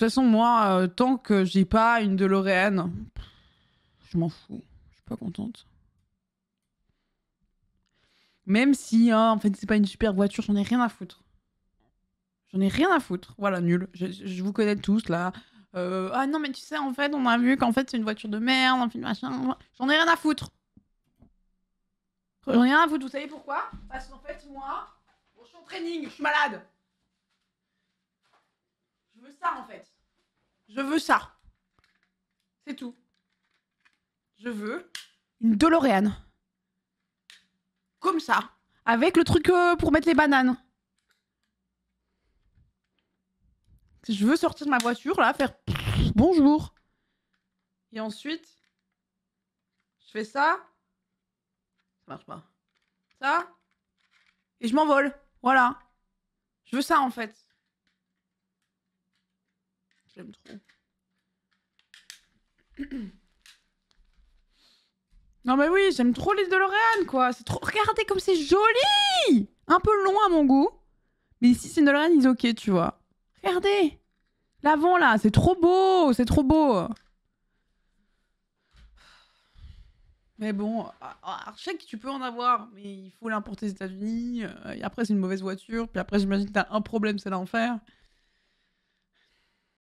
De toute façon, moi, euh, tant que j'ai pas une DeLorean, je m'en fous. Je suis pas contente. Même si, hein, en fait, c'est pas une super voiture, j'en ai rien à foutre. J'en ai rien à foutre. Voilà, nul. Je, vous connais tous, là. Euh, ah non, mais tu sais, en fait, on a vu qu'en fait, c'est une voiture de merde, un film machin. J'en ai rien à foutre. J'en ai rien à foutre. Vous savez pourquoi Parce qu'en fait, moi, je suis en training, je suis malade. Je veux ça en fait. Je veux ça. C'est tout. Je veux une DeLorean. Comme ça. Avec le truc euh, pour mettre les bananes. Je veux sortir de ma voiture, là, faire bonjour. Et ensuite, je fais ça. Ça marche pas. Ça. Et je m'envole. Voilà. Je veux ça, en fait. J'aime trop. Non mais oui, j'aime trop les de quoi. C'est trop. Regardez comme c'est joli. Un peu long à mon goût, mais ici c'est Lorraine, ils ok, tu vois. Regardez, l'avant là, c'est trop beau, c'est trop beau. Mais bon, ah, ah, que tu peux en avoir, mais il faut l'importer aux États-Unis. Euh, et après, c'est une mauvaise voiture. Puis après, j'imagine que t'as un problème, c'est l'enfer.